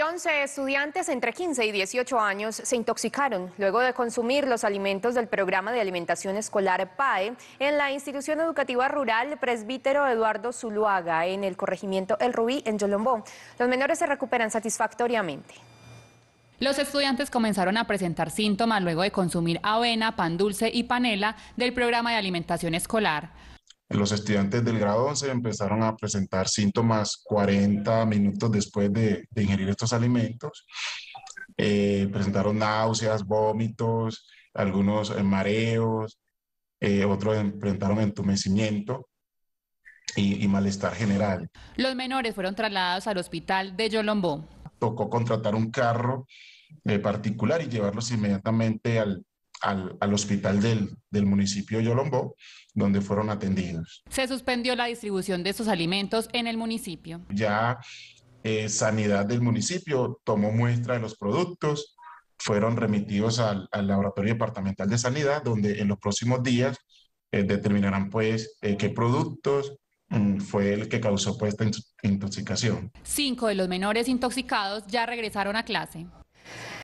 11 estudiantes entre 15 y 18 años se intoxicaron luego de consumir los alimentos del programa de alimentación escolar PAE en la institución educativa rural Presbítero Eduardo Zuluaga en el corregimiento El Rubí en Yolombó. Los menores se recuperan satisfactoriamente. Los estudiantes comenzaron a presentar síntomas luego de consumir avena, pan dulce y panela del programa de alimentación escolar los estudiantes del grado 11 empezaron a presentar síntomas 40 minutos después de, ingerir estos alimentos. Eh, presentaron náuseas, vómitos, algunos eh, mareos, eh, otros presentaron entumecimiento. Y, y, malestar general. Los menores fueron trasladados al hospital de Yolombó. Tocó contratar un carro particular y llevarlos inmediatamente al, al, hospital del, municipio de Yolombó, donde fueron atendidos. Se suspendió la distribución de esos alimentos en el municipio. Ya eh, Sanidad del municipio tomó muestra de los productos, fueron remitidos al, Laboratorio Departamental de Sanidad, donde en los próximos días eh, determinarán pues eh, qué productos, mm, fue el que causó pues, esta intoxicación. Cinco de los menores intoxicados ya regresaron a clase.